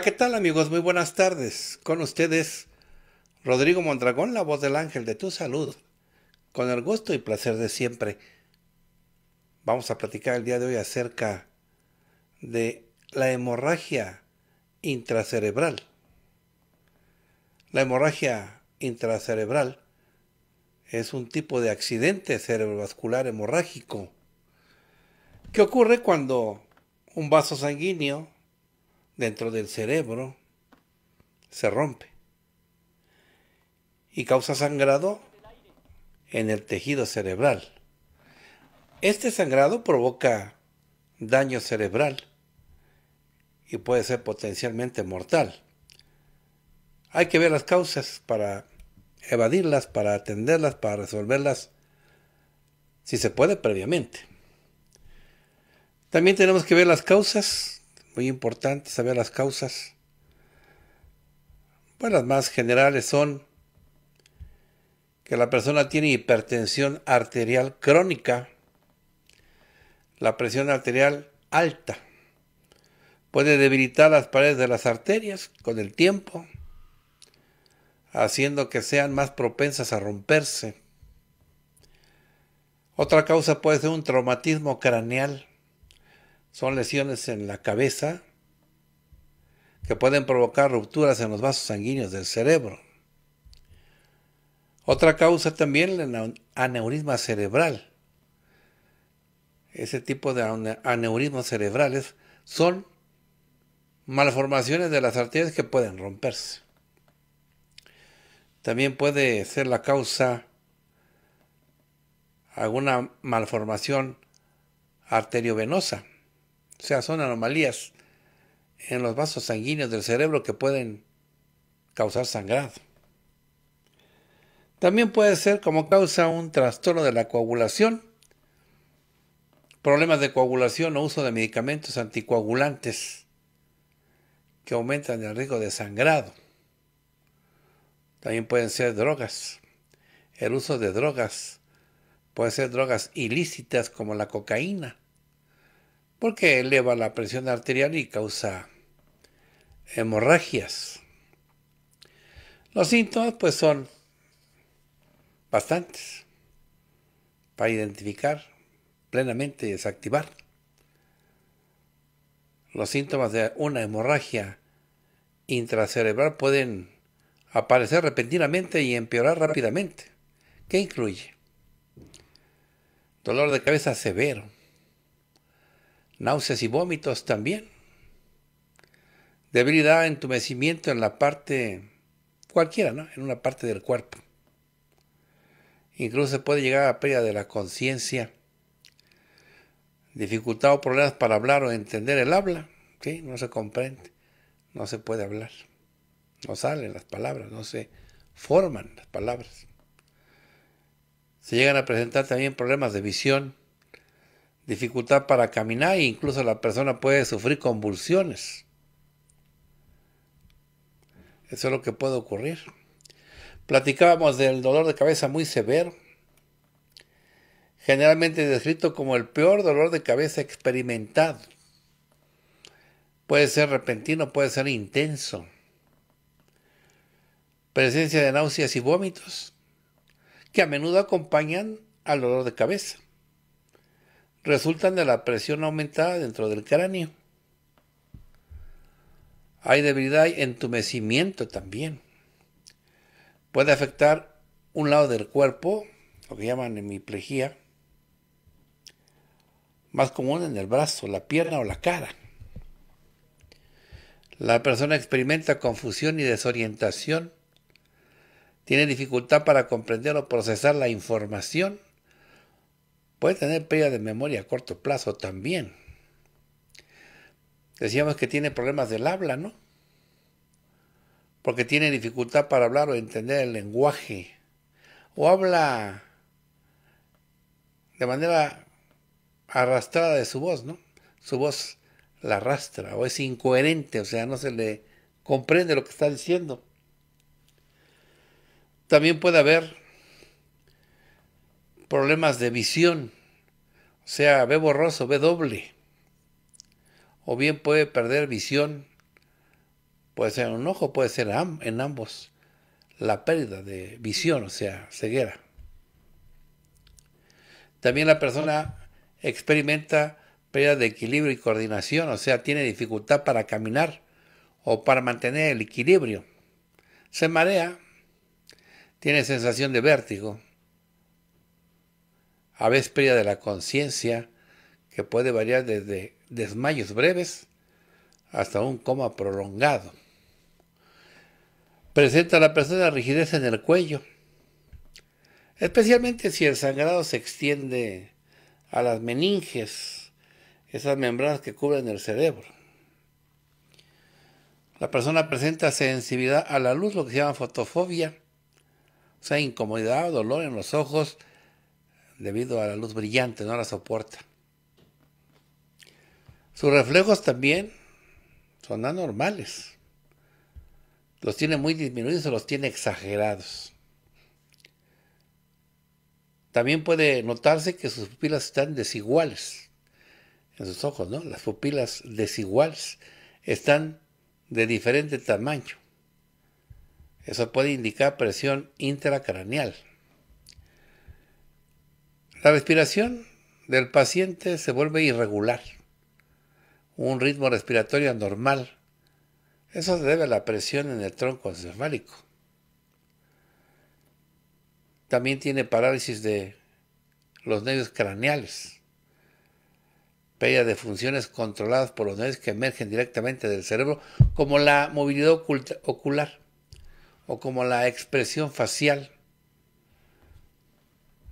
¿qué tal amigos? Muy buenas tardes. Con ustedes, Rodrigo Mondragón, la voz del ángel de tu salud. Con el gusto y placer de siempre. Vamos a platicar el día de hoy acerca de la hemorragia intracerebral. La hemorragia intracerebral es un tipo de accidente cerebrovascular hemorrágico que ocurre cuando un vaso sanguíneo dentro del cerebro se rompe y causa sangrado en el tejido cerebral. Este sangrado provoca daño cerebral y puede ser potencialmente mortal. Hay que ver las causas para evadirlas, para atenderlas, para resolverlas, si se puede previamente. También tenemos que ver las causas muy importante saber las causas. Bueno, las más generales son que la persona tiene hipertensión arterial crónica, la presión arterial alta, puede debilitar las paredes de las arterias con el tiempo, haciendo que sean más propensas a romperse. Otra causa puede ser un traumatismo craneal son lesiones en la cabeza que pueden provocar rupturas en los vasos sanguíneos del cerebro. Otra causa también es el aneurisma cerebral. Ese tipo de aneurismas cerebrales son malformaciones de las arterias que pueden romperse. También puede ser la causa alguna malformación arteriovenosa. O sea, son anomalías en los vasos sanguíneos del cerebro que pueden causar sangrado. También puede ser como causa un trastorno de la coagulación, problemas de coagulación o uso de medicamentos anticoagulantes que aumentan el riesgo de sangrado. También pueden ser drogas. El uso de drogas puede ser drogas ilícitas como la cocaína, porque eleva la presión arterial y causa hemorragias. Los síntomas pues son bastantes para identificar plenamente y desactivar. Los síntomas de una hemorragia intracerebral pueden aparecer repentinamente y empeorar rápidamente. ¿Qué incluye? Dolor de cabeza severo, náuseas y vómitos también. Debilidad, entumecimiento en la parte cualquiera, ¿no? En una parte del cuerpo. Incluso puede llegar a pérdida de la conciencia, dificultad o problemas para hablar o entender el habla, ¿sí? No se comprende, no se puede hablar, no salen las palabras, no se forman las palabras. Se llegan a presentar también problemas de visión, dificultad para caminar e incluso la persona puede sufrir convulsiones. Eso es lo que puede ocurrir. Platicábamos del dolor de cabeza muy severo, generalmente descrito como el peor dolor de cabeza experimentado. Puede ser repentino, puede ser intenso. Presencia de náuseas y vómitos, que a menudo acompañan al dolor de cabeza resultan de la presión aumentada dentro del cráneo. Hay debilidad y entumecimiento también. Puede afectar un lado del cuerpo, lo que llaman hemiplegia, más común en el brazo, la pierna o la cara. La persona experimenta confusión y desorientación, tiene dificultad para comprender o procesar la información, Puede tener pérdida de memoria a corto plazo también. Decíamos que tiene problemas del habla, ¿no? Porque tiene dificultad para hablar o entender el lenguaje. O habla de manera arrastrada de su voz, ¿no? Su voz la arrastra o es incoherente, o sea, no se le comprende lo que está diciendo. También puede haber problemas de visión, o sea, ve borroso, ve doble, o bien puede perder visión, puede ser en un ojo, puede ser en ambos, la pérdida de visión, o sea, ceguera. También la persona experimenta pérdida de equilibrio y coordinación, o sea, tiene dificultad para caminar o para mantener el equilibrio. Se marea, tiene sensación de vértigo, a pérdida de la conciencia, que puede variar desde desmayos breves hasta un coma prolongado. Presenta la persona rigidez en el cuello, especialmente si el sangrado se extiende a las meninges, esas membranas que cubren el cerebro. La persona presenta sensibilidad a la luz, lo que se llama fotofobia, o sea, incomodidad dolor en los ojos debido a la luz brillante, no la soporta. Sus reflejos también son anormales. Los tiene muy disminuidos o los tiene exagerados. También puede notarse que sus pupilas están desiguales en sus ojos, ¿no? Las pupilas desiguales están de diferente tamaño. Eso puede indicar presión intracraneal. La respiración del paciente se vuelve irregular, un ritmo respiratorio anormal. Eso se debe a la presión en el tronco encefálico. También tiene parálisis de los nervios craneales, pérdida de funciones controladas por los nervios que emergen directamente del cerebro, como la movilidad ocular o como la expresión facial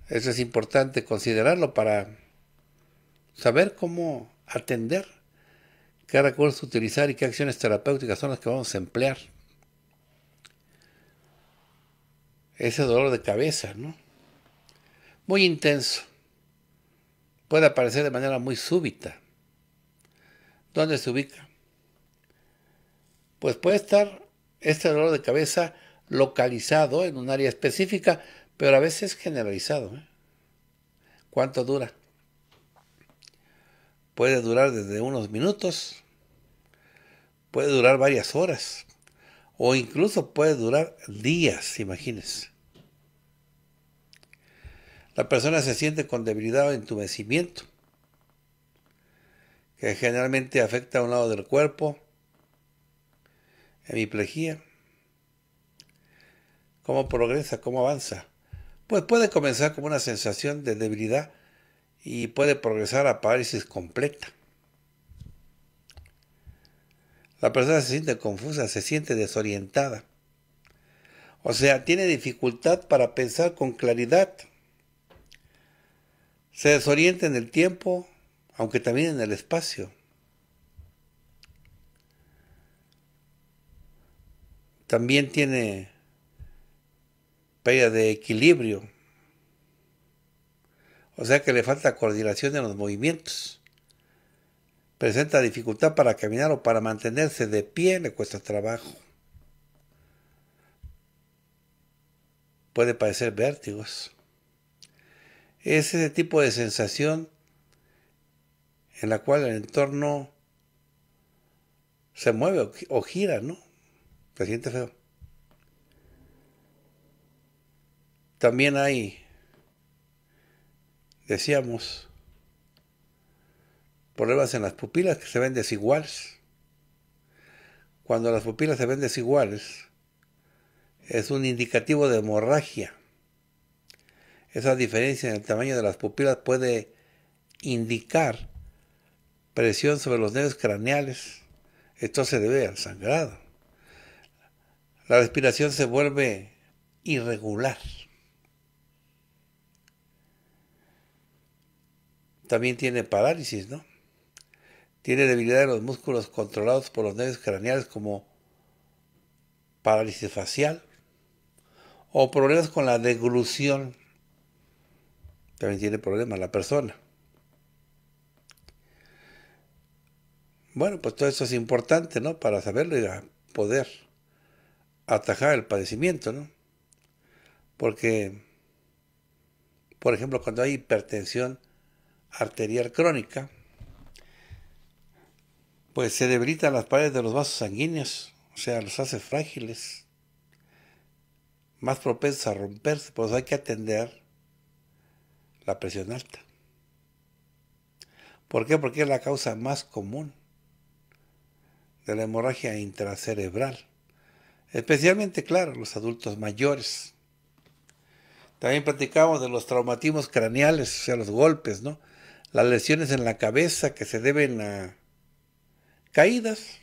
eso es importante considerarlo para saber cómo atender, qué recursos utilizar y qué acciones terapéuticas son las que vamos a emplear. Ese dolor de cabeza, ¿no? Muy intenso. Puede aparecer de manera muy súbita. ¿Dónde se ubica? Pues puede estar este dolor de cabeza localizado en un área específica, pero a veces es generalizado. ¿eh? ¿Cuánto dura? Puede durar desde unos minutos, puede durar varias horas, o incluso puede durar días, imagínense. La persona se siente con debilidad o entumecimiento, que generalmente afecta a un lado del cuerpo, hemiplejía. ¿Cómo progresa? ¿Cómo avanza? pues puede comenzar como una sensación de debilidad y puede progresar a parálisis completa. La persona se siente confusa, se siente desorientada. O sea, tiene dificultad para pensar con claridad. Se desorienta en el tiempo, aunque también en el espacio. También tiene de equilibrio. O sea que le falta coordinación en los movimientos. Presenta dificultad para caminar o para mantenerse de pie, le cuesta trabajo. Puede parecer vértigos. Es ese tipo de sensación en la cual el entorno se mueve o, gira, ¿no? Se siente feo. También hay, decíamos, problemas en las pupilas que se ven desiguales. Cuando las pupilas se ven desiguales, es un indicativo de hemorragia. Esa diferencia en el tamaño de las pupilas puede indicar presión sobre los nervios craneales. Esto se debe al sangrado. La respiración se vuelve irregular. También tiene parálisis, ¿no? Tiene debilidad de los músculos controlados por los nervios craneales como parálisis facial o problemas con la deglución. También tiene problemas la persona. Bueno, pues todo esto es importante, ¿no? Para saberlo y poder atajar el padecimiento, ¿no? Porque, por ejemplo, cuando hay hipertensión, arterial crónica, pues se debilitan las paredes de los vasos sanguíneos, o sea, los hace frágiles, más propensos a romperse, pues hay que atender la presión alta. ¿Por qué? Porque es la causa más común de la hemorragia intracerebral, especialmente, claro, los adultos mayores. También platicamos de los traumatismos craneales, o sea, los golpes, ¿no? las lesiones en la cabeza que se deben a caídas.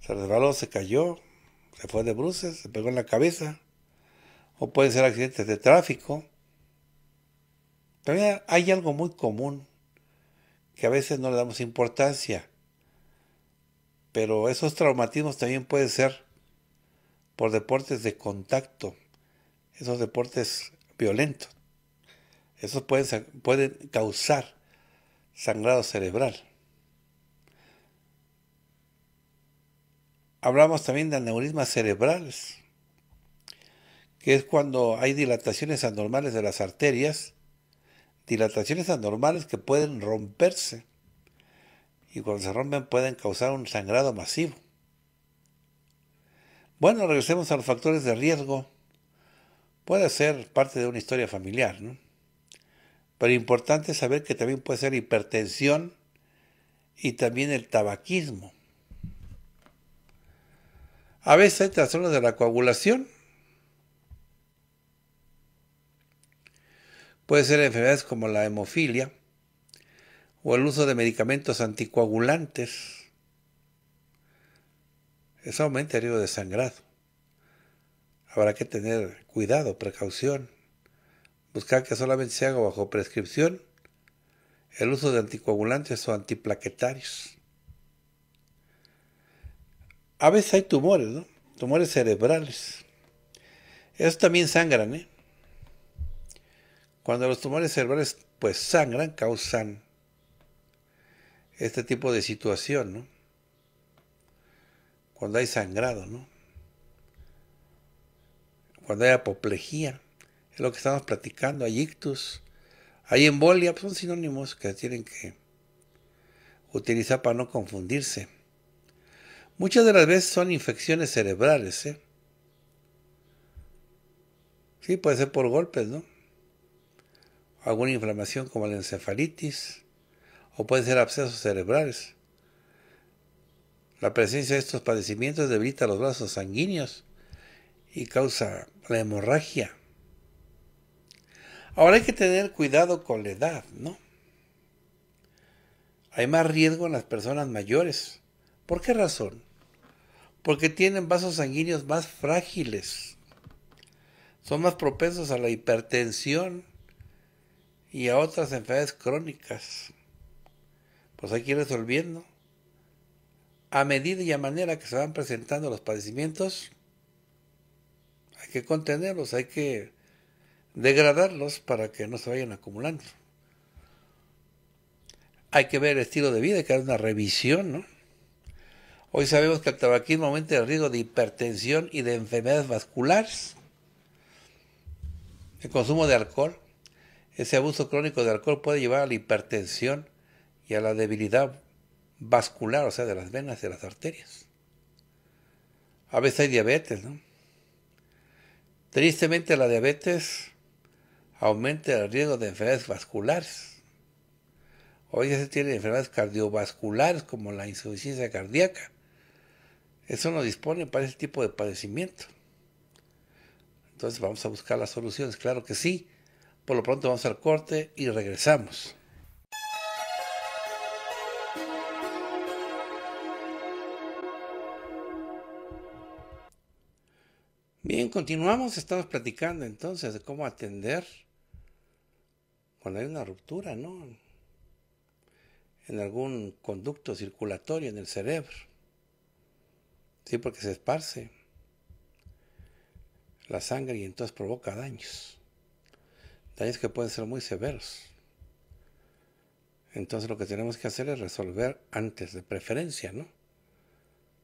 Se resbaló, se cayó, se fue de bruces, se pegó en la cabeza. O pueden ser accidentes de tráfico. También hay algo muy común que a veces no le damos importancia. Pero esos traumatismos también pueden ser por deportes de contacto, esos deportes violentos. Esos pueden, pueden causar sangrado cerebral. Hablamos también de aneurismas cerebrales, que es cuando hay dilataciones anormales de las arterias, dilataciones anormales que pueden romperse y cuando se rompen pueden causar un sangrado masivo. Bueno, regresemos a los factores de riesgo. Puede ser parte de una historia familiar, ¿no? Pero importante saber que también puede ser hipertensión y también el tabaquismo. A veces hay trastornos de la coagulación. Puede ser enfermedades como la hemofilia o el uso de medicamentos anticoagulantes. Eso aumenta el riesgo de sangrado. Habrá que tener cuidado, precaución buscar pues, que solamente se haga bajo prescripción el uso de anticoagulantes o antiplaquetarios. A veces hay tumores, ¿no? Tumores cerebrales. Esos también sangran, ¿eh? Cuando los tumores cerebrales pues sangran, causan este tipo de situación, ¿no? Cuando hay sangrado, ¿no? Cuando hay apoplejía es lo que estamos platicando, hay ictus, hay embolia, pues, son sinónimos que tienen que utilizar para no confundirse. Muchas de las veces son infecciones cerebrales, ¿eh? Sí, puede ser por golpes, ¿no? Alguna inflamación como la encefalitis, o pueden ser abscesos cerebrales. La presencia de estos padecimientos debilita los vasos sanguíneos y causa la hemorragia. Ahora hay que tener cuidado con la edad, ¿no? Hay más riesgo en las personas mayores. ¿Por qué razón? Porque tienen vasos sanguíneos más frágiles. Son más propensos a la hipertensión y a otras enfermedades crónicas. Pues hay que ir resolviendo. A medida y a manera que se van presentando los padecimientos, hay que contenerlos, hay que degradarlos para que no se vayan acumulando. Hay que ver el estilo de vida, que hacer una revisión, ¿no? Hoy sabemos que el tabaquismo aumenta el riesgo de hipertensión y de enfermedades vasculares. El consumo de alcohol, ese abuso crónico de alcohol puede llevar a la hipertensión y a la debilidad vascular, o sea, de las venas y de las arterias. A veces hay diabetes, ¿no? Tristemente la diabetes aumenta el riesgo de enfermedades vasculares. Hoy ya se tienen enfermedades cardiovasculares como la insuficiencia cardíaca. Eso no dispone para ese tipo de padecimiento. Entonces vamos a buscar las soluciones, claro que sí. Por lo pronto vamos al corte y regresamos. Bien, continuamos, estamos platicando entonces de cómo atender cuando hay una ruptura, ¿no? En algún conducto circulatorio en el cerebro. Sí, porque se esparce la sangre y entonces provoca daños. Daños que pueden ser muy severos. Entonces lo que tenemos que hacer es resolver antes, de preferencia, ¿no?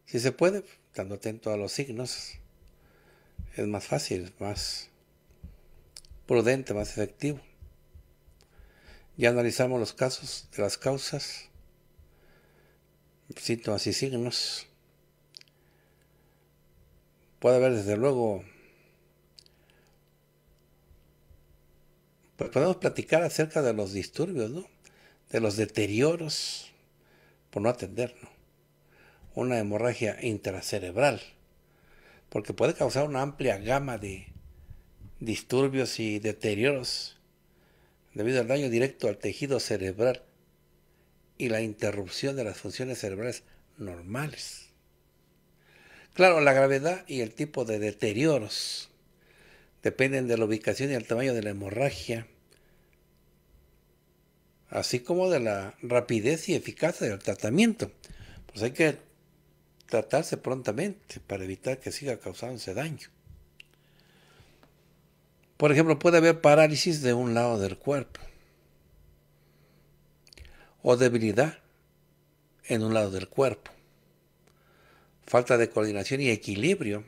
Si se puede, estando atento a los signos, es más fácil, más prudente, más efectivo. Ya analizamos los casos de las causas, síntomas y signos. Puede haber desde luego, pues podemos platicar acerca de los disturbios, ¿no? de los deterioros por no atender, ¿no? Una hemorragia intracerebral, porque puede causar una amplia gama de disturbios y deterioros debido al daño directo al tejido cerebral y la interrupción de las funciones cerebrales normales. Claro, la gravedad y el tipo de deterioros dependen de la ubicación y el tamaño de la hemorragia, así como de la rapidez y eficacia del tratamiento. Pues hay que tratarse prontamente para evitar que siga causándose daño. Por ejemplo, puede haber parálisis de un lado del cuerpo o debilidad en un lado del cuerpo, falta de coordinación y equilibrio.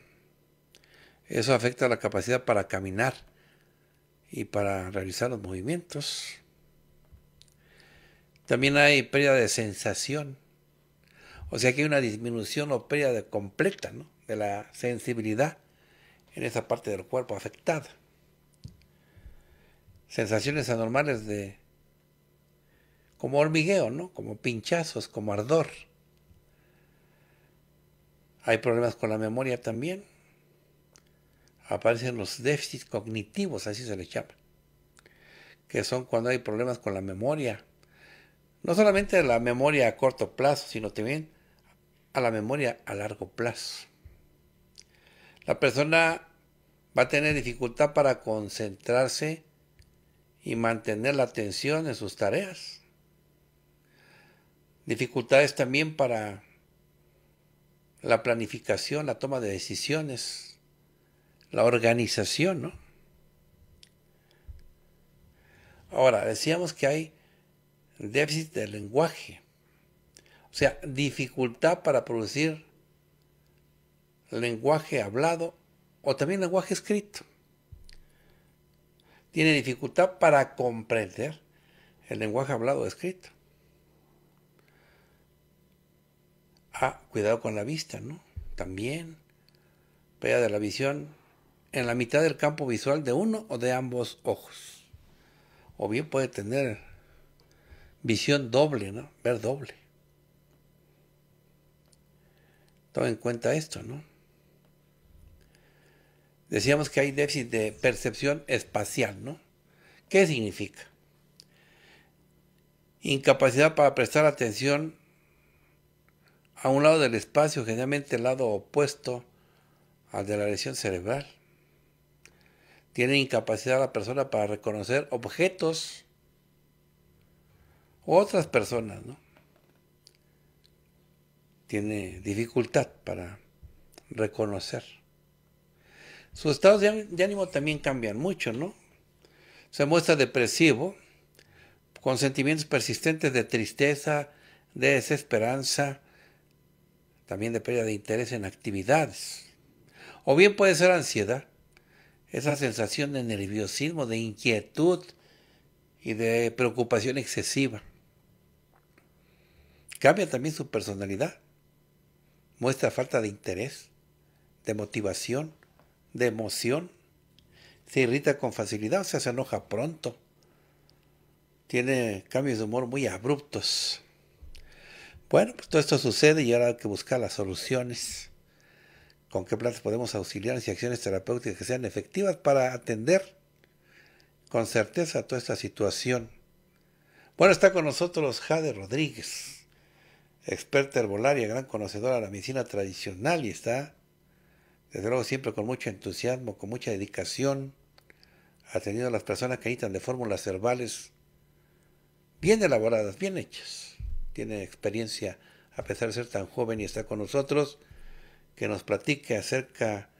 Eso afecta la capacidad para caminar y para realizar los movimientos. También hay pérdida de sensación. O sea que hay una disminución o pérdida completa de la sensibilidad en esa parte del cuerpo afectada sensaciones anormales de como hormigueo, ¿no? Como pinchazos, como ardor. Hay problemas con la memoria también. Aparecen los déficits cognitivos, así se les llama, que son cuando hay problemas con la memoria. No solamente la memoria a corto plazo, sino también a la memoria a largo plazo. La persona va a tener dificultad para concentrarse y mantener la atención en sus tareas. Dificultades también para la planificación, la toma de decisiones, la organización, Ahora, decíamos que hay déficit de lenguaje, o sea, dificultad para producir lenguaje hablado o también lenguaje escrito tiene dificultad para comprender el lenguaje hablado o escrito. Ah, cuidado con la vista, ¿no? También. Pérdida de la visión en la mitad del campo visual de uno o de ambos ojos. O bien puede tener visión doble, ¿no? Ver doble. Toma en cuenta esto, ¿no? Decíamos que hay déficit de percepción espacial, ¿no? ¿Qué significa? Incapacidad para prestar atención a un lado del espacio, generalmente el lado opuesto al de la lesión cerebral. Tiene incapacidad la persona para reconocer objetos u otras personas, ¿no? Tiene dificultad para reconocer sus estados de ánimo también cambian mucho, ¿no? Se muestra depresivo, con sentimientos persistentes de tristeza, de desesperanza, también de pérdida de interés en actividades. O bien puede ser ansiedad, esa sensación de nerviosismo, de inquietud y de preocupación excesiva. Cambia también su personalidad, muestra falta de interés, de motivación, de emoción. Se irrita con facilidad, o se enoja pronto. Tiene cambios de humor muy abruptos. Bueno, pues todo esto sucede y ahora hay que buscar las soluciones. ¿Con qué plantas podemos auxiliar y acciones terapéuticas que sean efectivas para atender con certeza toda esta situación? Bueno, está con nosotros Jade Rodríguez, experta herbolaria, gran conocedora de la medicina tradicional y está desde luego siempre con mucho entusiasmo, con mucha dedicación, tenido a las personas que necesitan de fórmulas herbales bien elaboradas, bien hechas. Tiene experiencia a pesar de ser tan joven y está con nosotros, que nos platique acerca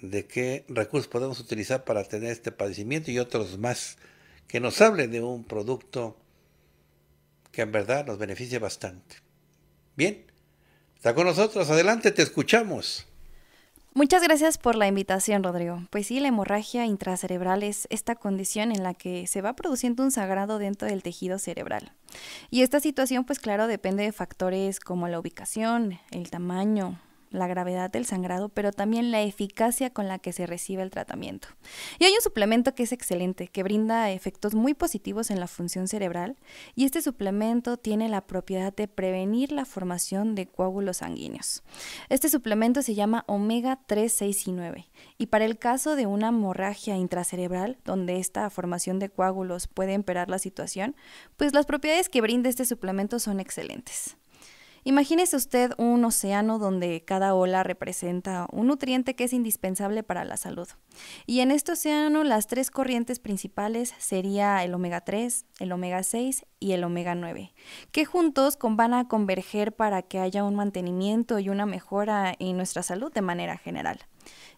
de qué recursos podemos utilizar para tener este padecimiento y otros más, que nos hable de un producto que en verdad nos beneficia bastante. Bien, está con nosotros, adelante, te escuchamos. Muchas gracias por la invitación, Rodrigo. Pues sí, la hemorragia intracerebral es esta condición en la que se va produciendo un sagrado dentro del tejido cerebral. Y esta situación, pues claro, depende de factores como la ubicación, el tamaño, la gravedad del sangrado, pero también la eficacia con la que se recibe el tratamiento. Y hay un suplemento que es excelente, que brinda efectos muy positivos en la función cerebral, y este suplemento tiene la propiedad de prevenir la formación de coágulos sanguíneos. Este suplemento se llama omega 3, 6 y 9, y para el caso de una hemorragia intracerebral, donde esta formación de coágulos puede empeorar la situación, pues las propiedades que brinda este suplemento son excelentes. Imagínese usted un océano donde cada ola representa un nutriente que es indispensable para la salud. Y en este océano las tres corrientes principales sería el omega 3, el omega 6 y el omega 9, que juntos van a converger para que haya un mantenimiento y una mejora en nuestra salud de manera general.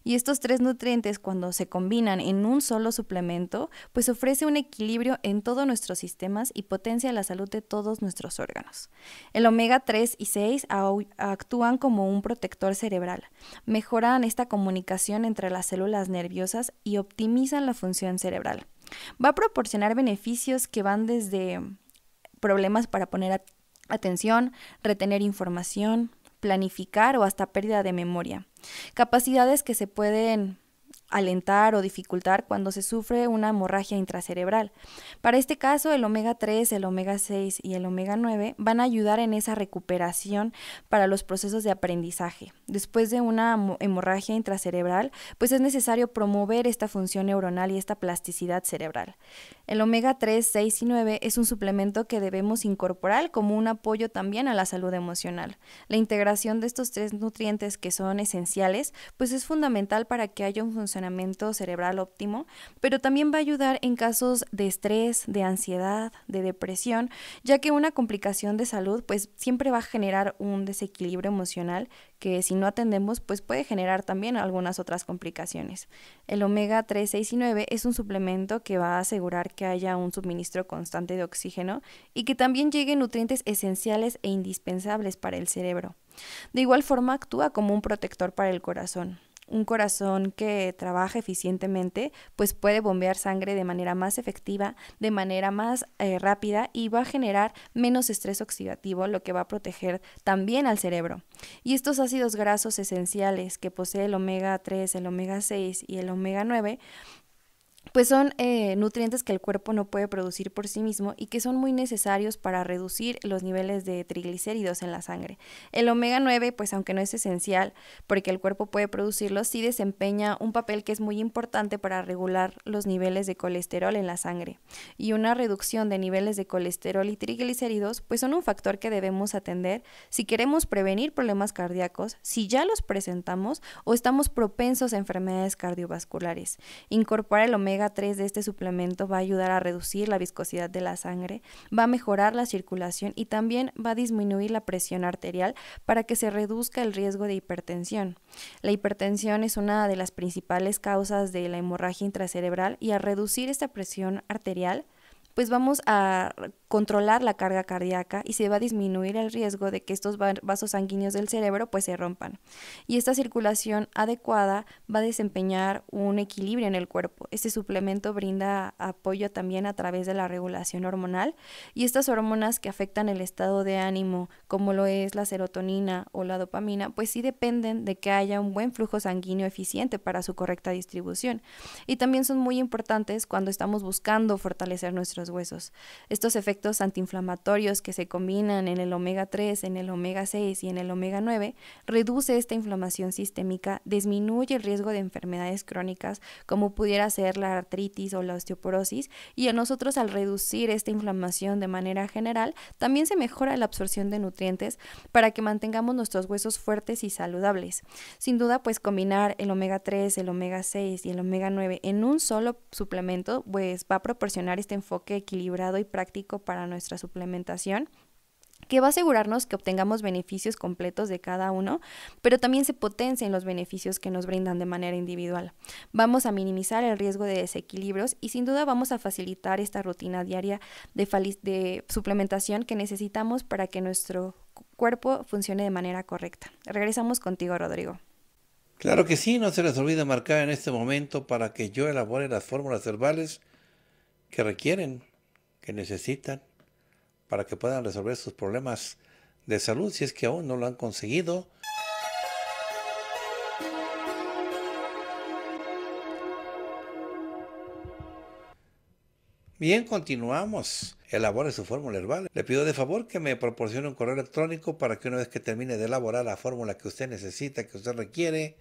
Y estos tres nutrientes cuando se combinan en un solo suplemento, pues ofrece un equilibrio en todos nuestros sistemas y potencia la salud de todos nuestros órganos. El omega 3 y 6 actúan como un protector cerebral, mejoran esta comunicación entre las células nerviosas y optimizan la función cerebral. Va a proporcionar beneficios que van desde problemas para poner atención, retener información, planificar o hasta pérdida de memoria. Capacidades que se pueden alentar o dificultar cuando se sufre una hemorragia intracerebral. Para este caso, el omega 3, el omega 6 y el omega 9 van a ayudar en esa recuperación para los procesos de aprendizaje. Después de una hemorragia intracerebral, pues es necesario promover esta función neuronal y esta plasticidad cerebral. El omega 3, 6 y 9 es un suplemento que debemos incorporar como un apoyo también a la salud emocional. La integración de estos tres nutrientes que son esenciales, pues es fundamental para que haya un funcionamiento funcionamiento cerebral óptimo, pero también va a ayudar en casos de estrés, de ansiedad, de depresión, ya que una complicación de salud pues siempre va a generar un desequilibrio emocional que si no atendemos pues puede generar también algunas otras complicaciones. El omega 3, 6 y 9 es un suplemento que va a asegurar que haya un suministro constante de oxígeno y que también lleguen nutrientes esenciales e indispensables para el cerebro. De igual forma actúa como un protector para el corazón un corazón que trabaja eficientemente, pues puede bombear sangre de manera más efectiva, de manera más eh, rápida y va a generar menos estrés oxidativo, lo que va a proteger también al cerebro. Y estos ácidos grasos esenciales que posee el omega 3, el omega 6 y el omega 9 pues son eh, nutrientes que el cuerpo no puede producir por sí mismo y que son muy necesarios para reducir los niveles de triglicéridos en la sangre. El omega 9, pues aunque no es esencial porque el cuerpo puede producirlo, sí desempeña un papel que es muy importante para regular los niveles de colesterol en la sangre. Y una reducción de niveles de colesterol y triglicéridos, pues son un factor que debemos atender si queremos prevenir problemas cardíacos, si ya los presentamos o estamos propensos a enfermedades cardiovasculares. Incorporar el omega 3 de este suplemento va a ayudar a reducir la viscosidad de la sangre, va a mejorar la circulación y también va a disminuir la presión arterial para que se reduzca el riesgo de hipertensión. La hipertensión es una de las principales causas de la hemorragia intracerebral y al reducir esta presión arterial, pues vamos a controlar la carga cardíaca y se va a disminuir el riesgo de que estos vasos sanguíneos del cerebro pues se rompan. Y esta circulación adecuada va a desempeñar un equilibrio en el cuerpo. Este suplemento brinda apoyo también a través de la regulación hormonal y estas hormonas que afectan el estado de ánimo, como lo es la serotonina o la dopamina, pues sí dependen de que haya un buen flujo sanguíneo eficiente para su correcta distribución. Y también son muy importantes cuando estamos buscando fortalecer nuestros huesos. Estos efectos efectos antiinflamatorios que se combinan en el omega 3, en el omega 6 y en el omega 9, reduce esta inflamación sistémica, disminuye el riesgo de enfermedades crónicas como pudiera ser la artritis o la osteoporosis y a nosotros al reducir esta inflamación de manera general, también se mejora la absorción de nutrientes para que mantengamos nuestros huesos fuertes y saludables. Sin duda, pues combinar el omega 3, el omega 6 y el omega 9 en un solo suplemento, pues va a proporcionar este enfoque equilibrado y práctico para nuestra suplementación que va a asegurarnos que obtengamos beneficios completos de cada uno, pero también se potencien los beneficios que nos brindan de manera individual. Vamos a minimizar el riesgo de desequilibrios y sin duda vamos a facilitar esta rutina diaria de, de suplementación que necesitamos para que nuestro cuerpo funcione de manera correcta. Regresamos contigo, Rodrigo. Claro que sí, no se les olvide marcar en este momento para que yo elabore las fórmulas herbales que requieren que necesitan para que puedan resolver sus problemas de salud si es que aún no lo han conseguido. Bien, continuamos. Elabore su fórmula herbal. Le pido de favor que me proporcione un correo electrónico para que una vez que termine de elaborar la fórmula que usted necesita, que usted requiere,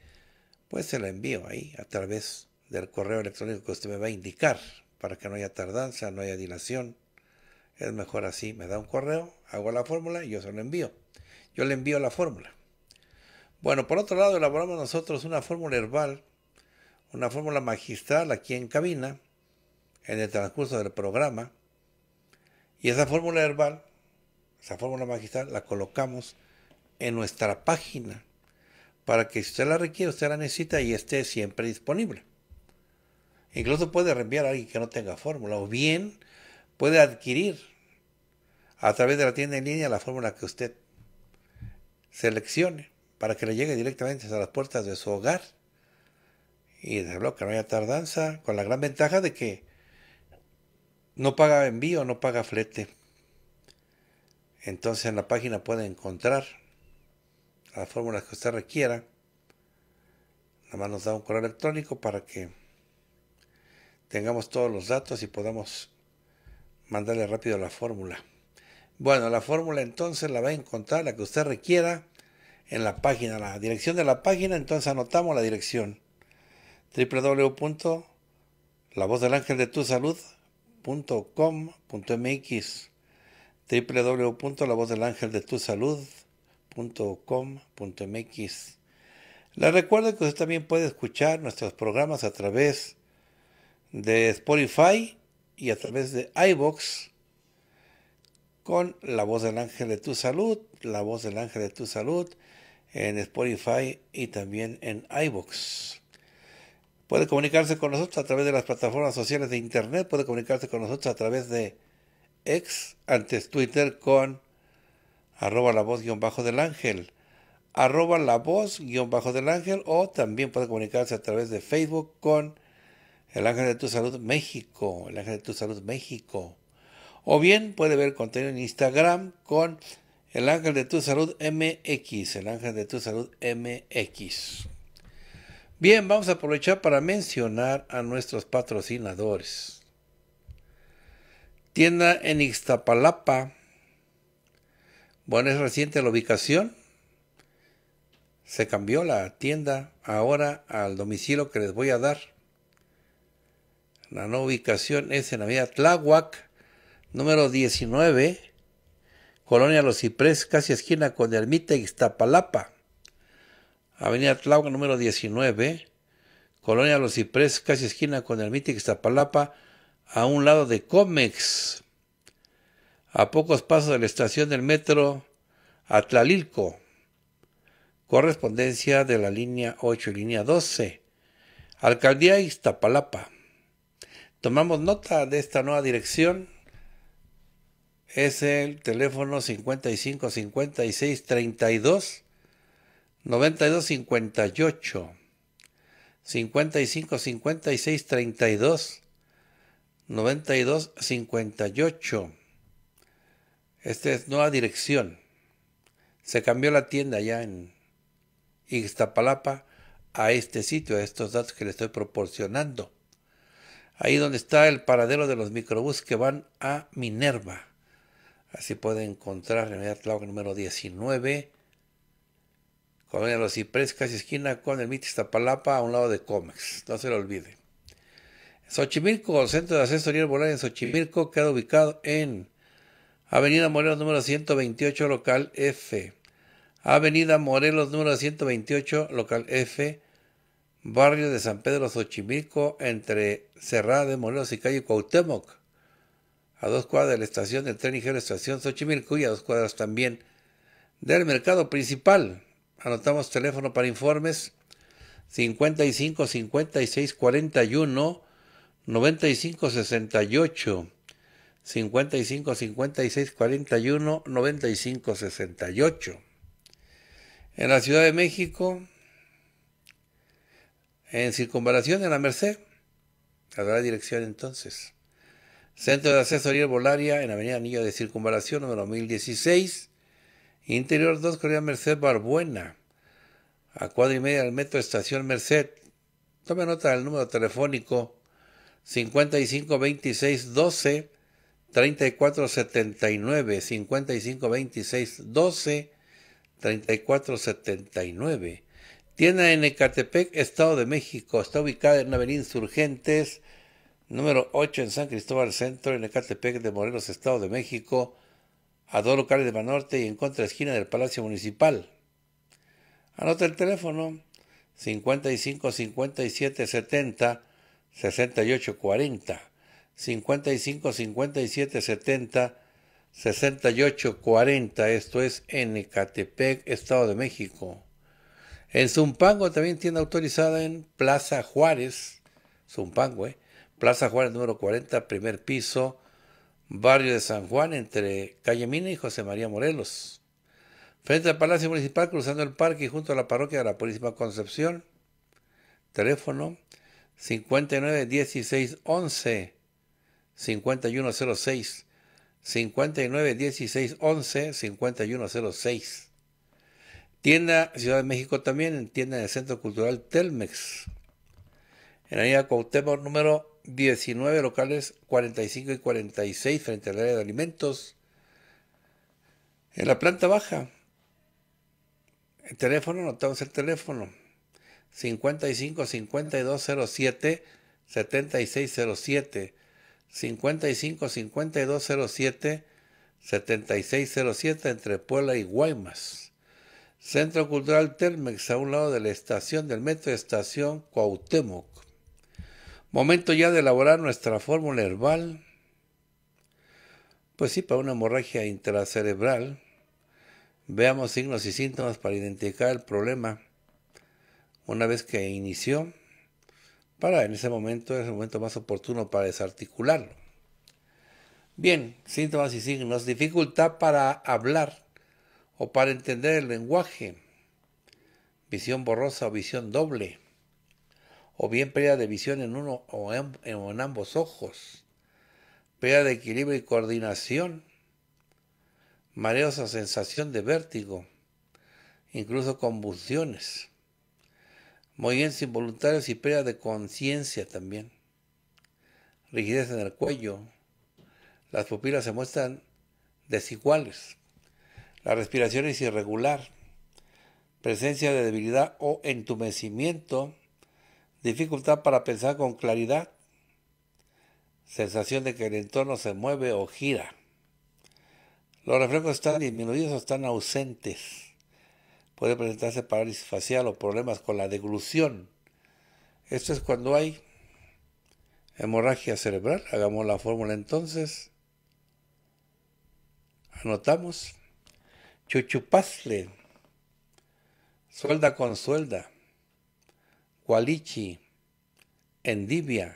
pues se la envío ahí a través del correo electrónico que usted me va a indicar para que no haya tardanza, no haya dilación. Es mejor así, me da un correo, hago la fórmula y yo se lo envío. Yo le envío la fórmula. Bueno, por otro lado, elaboramos nosotros una fórmula herbal, una fórmula magistral aquí en cabina, en el transcurso del programa. Y esa fórmula herbal, esa fórmula magistral, la colocamos en nuestra página para que si usted la requiere, usted la necesita y esté siempre disponible. Incluso puede reenviar a alguien que no tenga fórmula o bien puede adquirir a través de la tienda en línea la fórmula que usted seleccione para que le llegue directamente a las puertas de su hogar. Y de que no haya tardanza, con la gran ventaja de que no paga envío, no paga flete. Entonces en la página puede encontrar las fórmulas que usted requiera. Nada más nos da un correo electrónico para que tengamos todos los datos y podamos mandarle rápido la fórmula. Bueno, la fórmula entonces la va a encontrar, la que usted requiera, en la página, la dirección de la página, entonces anotamos la dirección www.lavozdelangeldetusalud.com.mx www.lavozdelangeldetusalud.com.mx Le recuerdo que usted también puede escuchar nuestros programas a través de de Spotify y a través de iBox con la voz del ángel de tu salud, la voz del ángel de tu salud en Spotify y también en iBox. Puede comunicarse con nosotros a través de las plataformas sociales de Internet, puede comunicarse con nosotros a través de ex, antes Twitter con arroba la voz guión bajo del ángel, arroba la voz guión bajo del ángel o también puede comunicarse a través de Facebook con el ángel de tu salud México, el ángel de tu salud México. O bien puede ver contenido en Instagram con el ángel de tu salud MX, el ángel de tu salud MX. Bien, vamos a aprovechar para mencionar a nuestros patrocinadores. Tienda en Ixtapalapa. Bueno, es reciente la ubicación. Se cambió la tienda ahora al domicilio que les voy a dar. La nueva ubicación es en avenida Tláhuac, número 19, Colonia Los cipres casi esquina con Ermita Iztapalapa. Avenida Tláhuac, número 19, Colonia Los Ciprés, casi esquina con Ermita Iztapalapa, a un lado de Comex. A pocos pasos de la estación del metro Atlalilco, correspondencia de la línea 8 y línea 12. Alcaldía Iztapalapa. Tomamos nota de esta nueva dirección. Es el teléfono 55 56 32 92 58. 55 56 32 92 58. Esta es nueva dirección. Se cambió la tienda ya en Ixtapalapa a este sitio, a estos datos que le estoy proporcionando ahí donde está el paradero de los microbús que van a Minerva. Así puede encontrar en el número 19, Colonia Los Cipres, casi esquina con el MIT Iztapalapa, a un lado de Comex. No se lo olvide. Xochimilco, Centro de asesoría Volar en Xochimilco, queda ubicado en Avenida Morelos número 128, local F. Avenida Morelos número 128, local F barrio de San Pedro Xochimilco, entre Cerrada de Morelos y calle Cuauhtémoc, a dos cuadras de la estación del tren ligero Estación Xochimilco y a dos cuadras también del mercado principal. Anotamos teléfono para informes 55 56 41 95 68 55 56 41 95 68 en la Ciudad de México en circunvalación de la Merced. A la dirección entonces. Centro de Asesoría Volaria en Avenida Anillo de Circunvalación número 1016. Interior 2, Correa Merced Barbuena. A cuadra y media del metro Estación Merced. Tome nota del número telefónico 552612 3479 552612 3479 Tienda en Ecatepec, Estado de México. Está ubicada en Avenida Insurgentes, número 8 en San Cristóbal Centro, en Ecatepec de Morelos, Estado de México, a dos locales de Manorte y en contra esquina del Palacio Municipal. Anota el teléfono 55 57 70 68 40. 55 57 70 68 40. Esto es en Ecatepec, Estado de México. En Zumpango también tienda autorizada en Plaza Juárez, Zumpango, eh, Plaza Juárez número 40, primer piso, barrio de San Juan, entre Calle Mina y José María Morelos. Frente al Palacio Municipal, cruzando el parque y junto a la parroquia de la Purísima Concepción. Teléfono 591611 5106 591611 5106 Tienda Ciudad de México también, en tienda del Centro Cultural Telmex. En la avenida Cuauhtémoc número 19, locales 45 y 46, frente al área de alimentos. En la planta baja. El teléfono, notamos el teléfono. 55 5207 7607 55 5207 7607 entre Puebla y Guaymas. Centro Cultural Telmex a un lado de la estación del metro, estación Cuauhtémoc. Momento ya de elaborar nuestra fórmula herbal. Pues sí, para una hemorragia intracerebral. Veamos signos y síntomas para identificar el problema una vez que inició, para en ese momento es el momento más oportuno para desarticularlo. Bien, síntomas y signos. Dificultad para hablar o para entender el lenguaje, visión borrosa o visión doble, o bien pérdida de visión en uno o en, ambos ojos, pérdida de equilibrio y coordinación, mareosa sensación de vértigo, incluso convulsiones, movimientos involuntarios y pérdida de conciencia también, rigidez en el cuello, las pupilas se muestran desiguales, la respiración es irregular, presencia de debilidad o entumecimiento, dificultad para pensar con claridad, sensación de que el entorno se mueve o gira. Los reflejos están disminuidos o están ausentes. Puede presentarse parálisis facial o problemas con la deglución. Esto es cuando hay hemorragia cerebral. Hagamos la fórmula entonces. Anotamos. Chuchupazle, Suelda con Suelda, gualichi, Endivia,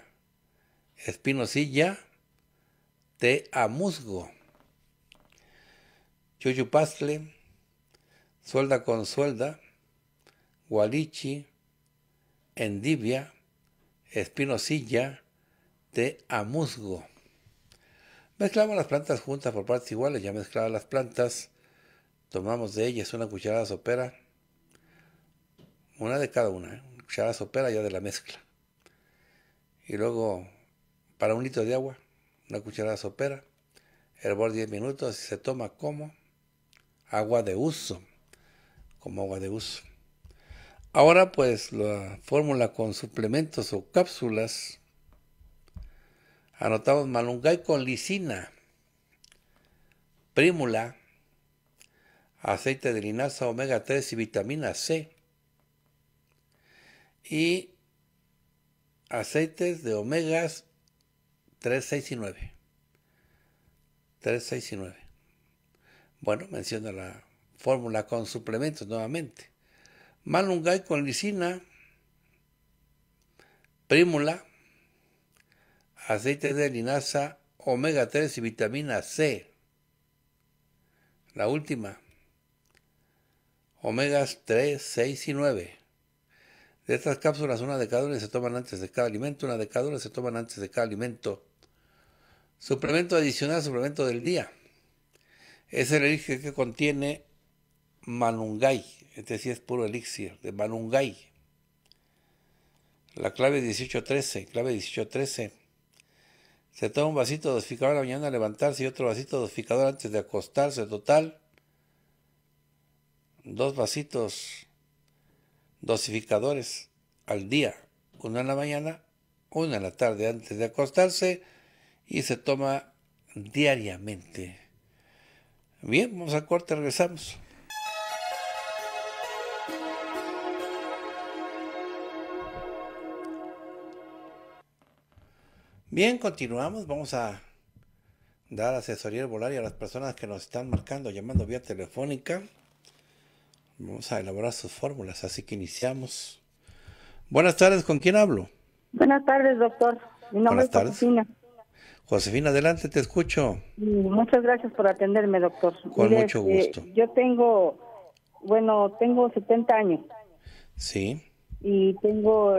Espinosilla, Te Amuzgo, Chuchupasle, Suelda con Suelda, Gualichi, Endivia, Espinosilla, Te Amuzgo. Mezclamos las plantas juntas por partes iguales, ya mezcladas las plantas tomamos de ellas una cucharada sopera, una de cada una, ¿eh? una cucharada sopera ya de la mezcla. Y luego, para un litro de agua, una cucharada sopera, hervor 10 minutos y se toma como agua de uso, como agua de uso. Ahora pues la fórmula con suplementos o cápsulas, anotamos malungay con lisina, prímula, aceite de linaza, omega 3 y vitamina C. Y aceites de omegas 3, 6 y 9. 3, 6 y 9. Bueno, menciona la fórmula con suplementos nuevamente. Malungay con lisina, prímula, aceite de linaza, omega 3 y vitamina C. La última, omegas 3, 6 y 9. De estas cápsulas, una de cada una se toman antes de cada alimento, una de cada una se toman antes de cada alimento. Suplemento adicional, suplemento del día. Es el elixir que contiene manungay, este sí es puro elixir de manungay. La clave 1813, clave 18-13. Se toma un vasito dosificador a la mañana levantarse y otro vasito dosificador antes de acostarse. Total, dos vasitos dosificadores al día, uno en la mañana, uno en la tarde antes de acostarse y se toma diariamente. Bien, vamos a corte, regresamos. Bien, continuamos, vamos a dar asesoría y a las personas que nos están marcando, llamando vía telefónica Vamos a elaborar sus fórmulas, así que iniciamos. Buenas tardes, ¿con quién hablo? Buenas tardes, doctor. Mi nombre Buenas tardes. Josefina. adelante, te escucho. Muchas gracias por atenderme, doctor. Con mucho este, gusto. yo tengo, bueno, tengo 70 años. Sí. Y tengo,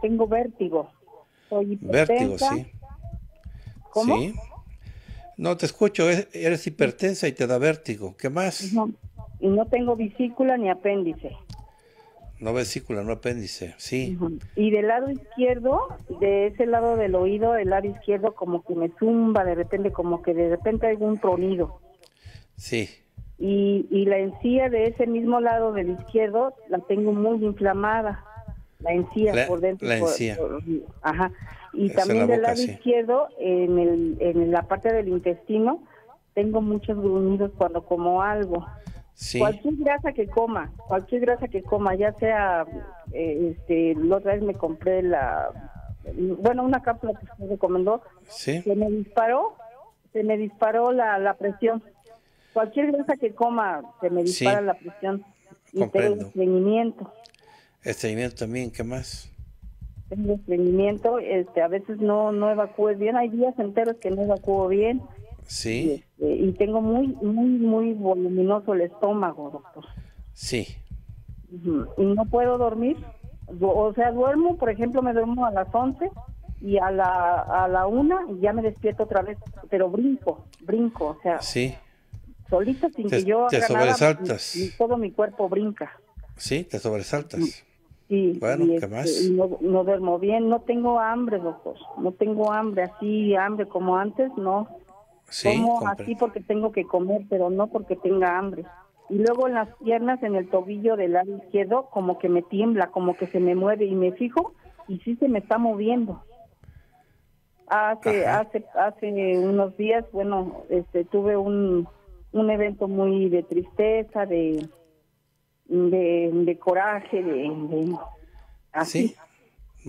tengo vértigo. vértigo, sí. ¿Cómo? No te escucho, e, eres hipertensa y te da vértigo. ¿Qué más? No y no tengo vesícula ni apéndice. No vesícula, no apéndice, sí. Y del lado izquierdo, de ese lado del oído, el lado izquierdo como que me zumba de repente, como que de repente hay un tronido. Sí. Y, la encía de ese mismo lado del izquierdo la tengo muy inflamada, la encía por dentro. La encía. ajá. Y también del lado izquierdo, en, el, en la parte del intestino, tengo muchos gruñidos cuando como algo. Cualquier grasa que coma, cualquier grasa que coma, ya sea, eh, este, la otra vez me compré la, bueno, una cápsula que se recomendó, se me disparó, se me disparó la, presión. Cualquier grasa que coma, se me dispara la presión. Y tengo estreñimiento. Estreñimiento también, ¿qué más? Tengo estreñimiento, este, a veces no, no evacúo bien, hay días enteros que no evacúo bien Sí. Este, y, tengo muy, muy, muy voluminoso el estómago, doctor. Sí. Y no puedo dormir. O sea, duermo, por ejemplo, me duermo a las 11 y a la, a la ya me despierto otra vez, pero brinco, brinco, o sea. Sí. Solita sin que yo haga te sobresaltas. y, todo mi cuerpo brinca. Sí, te sobresaltas. bueno, este, más? no, no, duermo bien, no tengo hambre, doctor. No tengo hambre, así hambre como antes, no. Sí, como así porque tengo que comer, pero no porque tenga hambre. Y luego en las piernas, en el tobillo del lado izquierdo, como que me tiembla, como que se me mueve y me fijo y sí se me está moviendo. Hace, hace, hace unos días, bueno, este, tuve un, un evento muy de tristeza, de, de, coraje, de, así. Sí,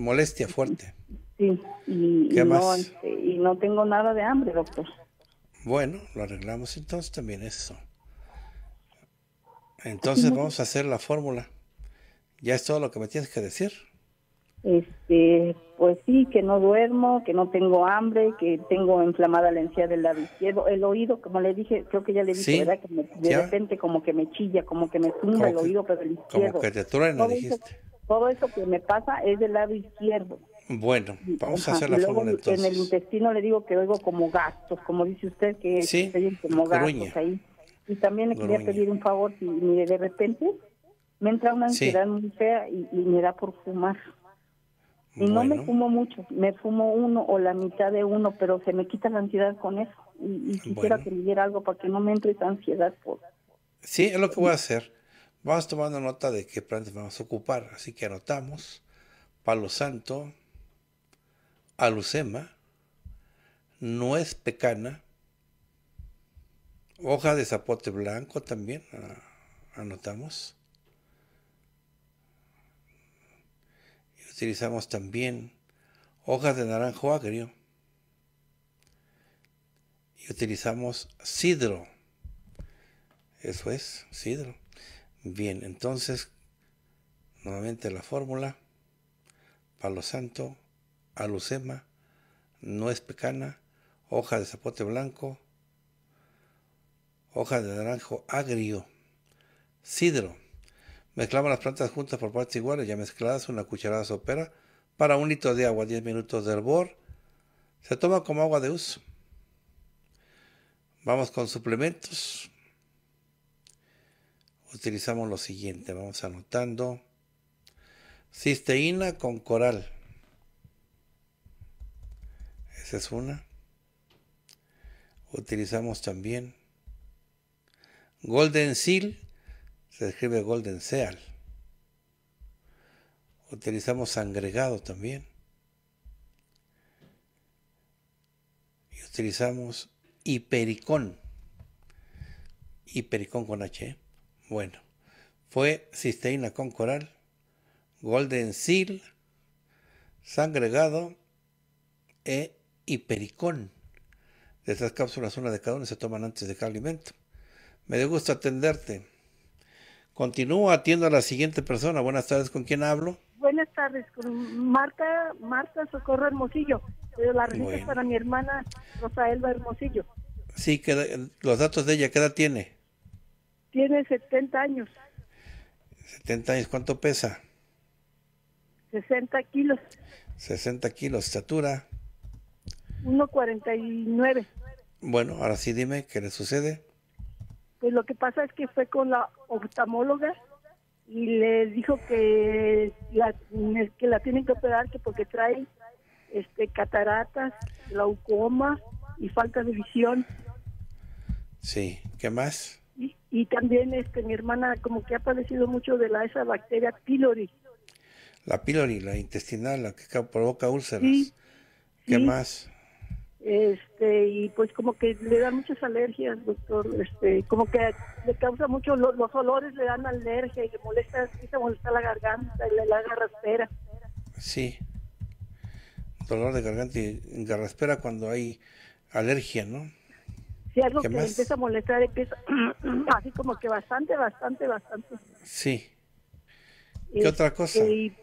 molestia fuerte. Sí, y, no, este, y no tengo nada de hambre, doctor. Bueno, lo arreglamos entonces también eso. Entonces vamos a hacer la fórmula. Ya es todo lo que me tienes que decir. Este, pues sí, que no duermo, que no tengo hambre, que tengo inflamada la encía del lado izquierdo, el oído, como le dije, creo que ya le dije, ¿verdad? Que me, de repente como que me chilla, como que me tumba el oído, pero el izquierdo. Como que te truena, dijiste. todo eso que me pasa es del lado izquierdo. Bueno, vamos a hacer la luego, En el intestino le digo que oigo como gastos, como dice usted, que se oyen como gastos ahí. Y también le quería pedir un favor, si de repente me entra una ansiedad muy fea y, me da por fumar. Y no me fumo mucho, me fumo uno o la mitad de uno, pero se me quita la ansiedad con eso. Y, quisiera que me diera algo para que no me entre esa ansiedad. Por... Sí, es lo que voy a hacer. Vamos tomando nota de qué plantas vamos a ocupar. Así que anotamos. Palo santo, alucema, nuez pecana, hoja de zapote blanco también, anotamos. utilizamos también hojas de naranjo agrio. Y utilizamos sidro. Eso es, sidro. Bien, entonces, nuevamente la fórmula. Palo santo, alucema, nuez pecana, hoja de zapote blanco, hoja de naranjo agrio, sidro. Mezclamos las plantas juntas por partes iguales, ya mezcladas, una cucharada sopera para un litro de agua, 10 minutos de hervor. Se toma como agua de uso. Vamos con suplementos. Utilizamos lo siguiente, vamos anotando. Cisteína con coral. Esa es una. Utilizamos también Golden Seal, se escribe Golden Seal. Utilizamos sangregado también. Y utilizamos hipericón. Hipericón con H. ¿eh? Bueno, fue cisteína con coral, Golden Seal, sangregado e y pericón. De estas cápsulas, una de cada una se toman antes de cada alimento. Me da gusto atenderte. Continúo, atiendo a la siguiente persona. Buenas tardes, ¿con quién hablo? Buenas tardes, con Marta, Marta Socorro Hermosillo. La receta es para mi hermana Rosa Hermosillo. Sí, los datos de ella, ¿qué edad tiene? Tiene 70 años. 70 años, ¿cuánto pesa? 60 kilos. 60 kilos, estatura. 1.49. Bueno, ahora sí dime, ¿qué le sucede? Pues lo que pasa es que fue con la oftalmóloga y le dijo que la, que la tienen que operar que porque trae este cataratas, glaucoma y falta de visión. Sí, ¿qué más? Y, también este mi hermana como que ha padecido mucho de la esa bacteria pylori. La pylori, la intestinal, la que provoca úlceras. ¿Qué más? este y pues como que le da muchas alergias doctor este como que le causa mucho los olores le dan alergia y le molesta empieza a molesta la garganta y le da garraspera sí dolor de garganta y garraspera cuando hay alergia no sí algo que empieza a molestar empieza así como que bastante bastante bastante sí qué este, otra cosa y,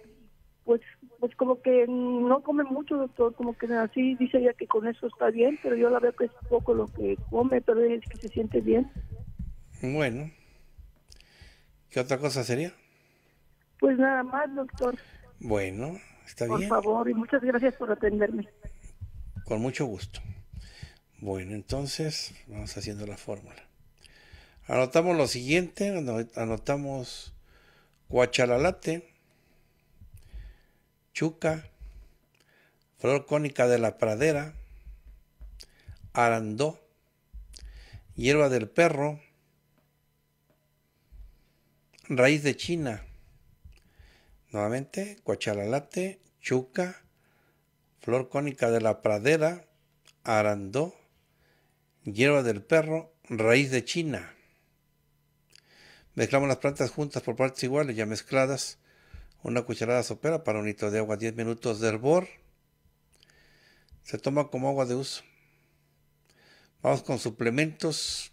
pues pues como que no come mucho, doctor, como que así dice ella que con eso está bien, pero yo la veo que es poco lo que come, pero es que se siente bien. Bueno, ¿qué otra cosa sería? Pues nada más, doctor. Bueno, está bien. Por favor, y muchas gracias por atenderme. Con mucho gusto. Bueno, entonces vamos haciendo la fórmula. Anotamos lo siguiente, anotamos cuachalalate chuca, flor cónica de la pradera, arandó, hierba del perro, raíz de China. Nuevamente, cochalalate, chuca, flor cónica de la pradera, arandó, hierba del perro, raíz de China. Mezclamos las plantas juntas por partes iguales, ya mezcladas una cucharada sopera para un litro de agua, 10 minutos de hervor. Se toma como agua de uso. Vamos con suplementos.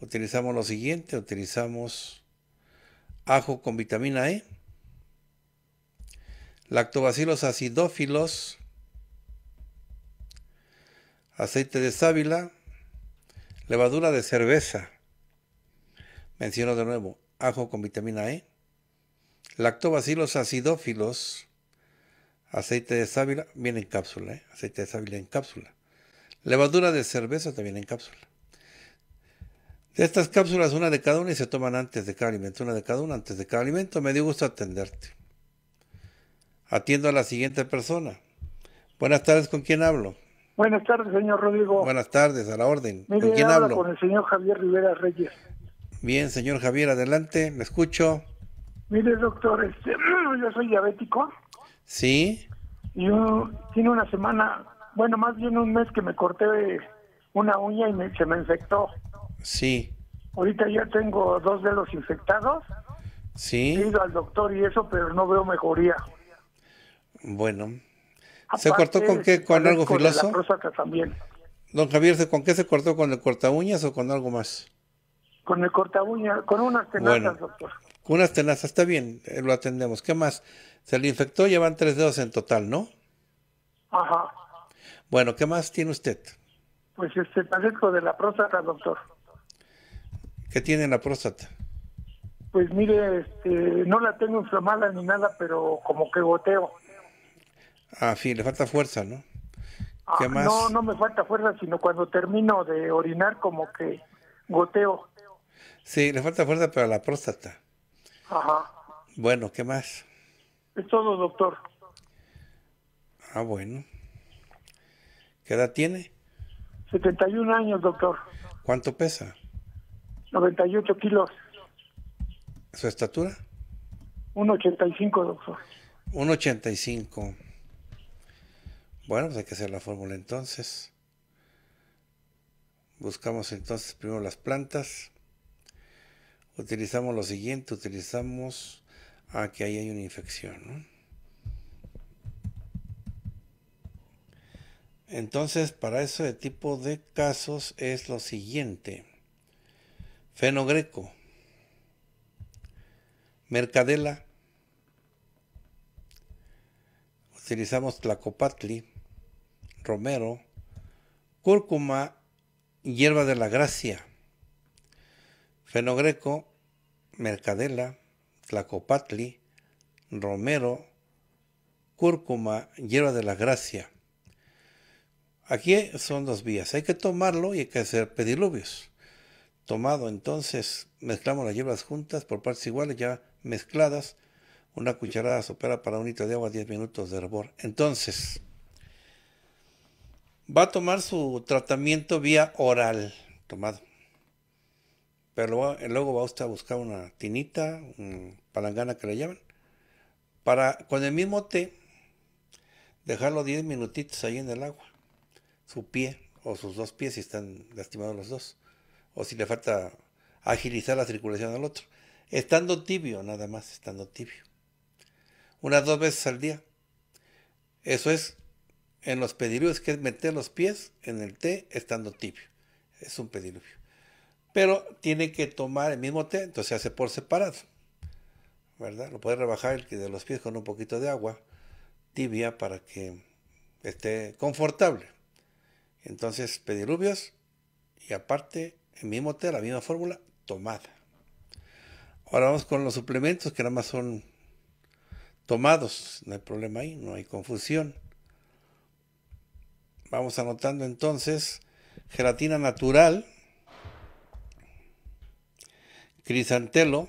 Utilizamos lo siguiente, utilizamos ajo con vitamina E, lactobacilos acidófilos, aceite de sábila, levadura de cerveza. Menciono de nuevo, ajo con vitamina E, Lactobacilos acidófilos, aceite de sábila, viene en cápsula, ¿eh? aceite de sábila en cápsula. Levadura de cerveza también en cápsula. De estas cápsulas, una de cada una y se toman antes de cada alimento, una de cada una antes de cada alimento. Me dio gusto atenderte. Atiendo a la siguiente persona. Buenas tardes, ¿con quién hablo? Buenas tardes, señor Rodrigo. Buenas tardes, a la orden. ¿Con quién hablo? Con el señor Javier Rivera Reyes. Bien, señor Javier, adelante, me escucho. Mire, doctor, este, yo soy diabético. Sí. Y yo tiene una semana, bueno, más bien un mes que me corté una uña y me, se me infectó. Sí. Ahorita ya tengo dos de los infectados. Sí. He ido al doctor y eso, pero no veo mejoría. Bueno. ¿Se cortó con qué? ¿Con algo filoso? La también. Don Javier, ¿con qué se cortó? ¿Con el corta uñas o con algo más? Con el corta uñas, con unas tenazas, doctor unas tenazas, está bien, eh, lo atendemos. ¿Qué más? Se le infectó, llevan tres dedos en total, ¿no? Ajá. Bueno, ¿qué más tiene usted? Pues este, padezco de la próstata, doctor. ¿Qué tiene la próstata? Pues mire, este, no la tengo inflamada ni nada, pero como que goteo. Ah, sí, le falta fuerza, ¿no? Ah, ¿Qué más? No, no me falta fuerza, sino cuando termino de orinar como que goteo. Sí, le falta fuerza para la próstata. Ajá. Bueno, ¿qué más? Es todo, doctor. Ah, bueno. ¿Qué edad tiene? 71 años, doctor. ¿Cuánto pesa? 98 kilos. ¿Su estatura? 1,85, doctor. 1,85. Bueno, pues hay que hacer la fórmula entonces. Buscamos entonces primero las plantas utilizamos lo siguiente, utilizamos a ah, que ahí hay una infección. Entonces, para ese tipo de casos es lo siguiente. Fenogreco. Mercadela. Utilizamos tlacopatli, romero, cúrcuma, hierba de la gracia. Fenogreco, Mercadela, Tlacopatli, Romero, Cúrcuma, Hierba de la Gracia. Aquí son dos vías. Hay que tomarlo y hay que hacer pediluvios. Tomado, entonces mezclamos las hierbas juntas por partes iguales, ya mezcladas. Una cucharada sopera para un litro de agua, 10 minutos de hervor. Entonces, va a tomar su tratamiento vía oral. Tomado. Pero luego, va usted a buscar una tinita, un palangana que le llaman, para con el mismo té dejarlo 10 minutitos ahí en el agua. Su pie o sus dos pies si están lastimados los dos. O si le falta agilizar la circulación al otro. Estando tibio, nada más, estando tibio. Unas dos veces al día. Eso es en los pediluvios que es meter los pies en el té estando tibio. Es un pediluvio pero tiene que tomar el mismo té, entonces se hace por separado, ¿verdad? Lo puede rebajar el de los pies con un poquito de agua tibia para que esté confortable. Entonces, pediluvios y aparte el mismo té, la misma fórmula, tomada. Ahora vamos con los suplementos que nada más son tomados, no hay problema ahí, no hay confusión. Vamos anotando entonces gelatina natural, crisantelo,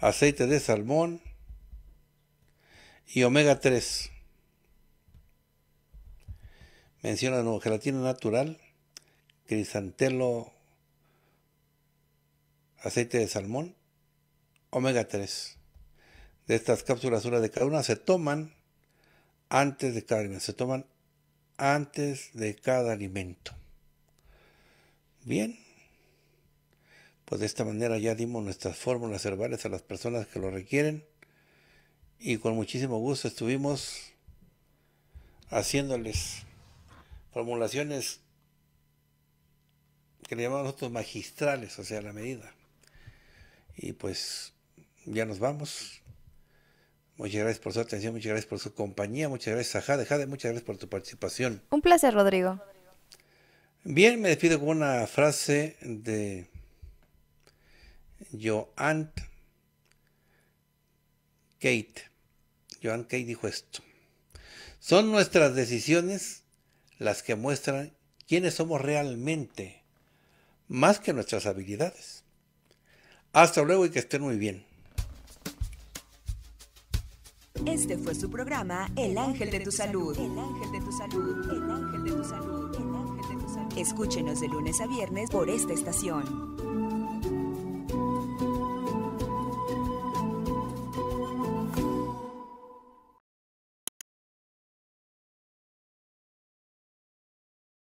aceite de salmón y omega 3. Menciona no, gelatina natural, crisantelo, aceite de salmón, omega 3. De estas cápsulas, una de cada una se toman antes de cada alimento, se toman antes de cada alimento. Bien, pues de esta manera ya dimos nuestras fórmulas verbales a las personas que lo requieren y con muchísimo gusto estuvimos haciéndoles formulaciones que le llamamos nosotros magistrales, o sea, la medida. Y pues ya nos vamos. Muchas gracias por su atención, muchas gracias por su compañía, muchas gracias a Jade. Jade, muchas gracias por tu participación. Un placer, Rodrigo. Bien, me despido con una frase de Joan Kate. Joan Kate dijo esto. Son nuestras decisiones las que muestran quiénes somos realmente, más que nuestras habilidades. Hasta luego y que estén muy bien. Este fue su programa El Ángel de tu Salud. El Ángel de tu Salud. El de El Ángel de tu Salud. Escúchenos de lunes a viernes por esta estación.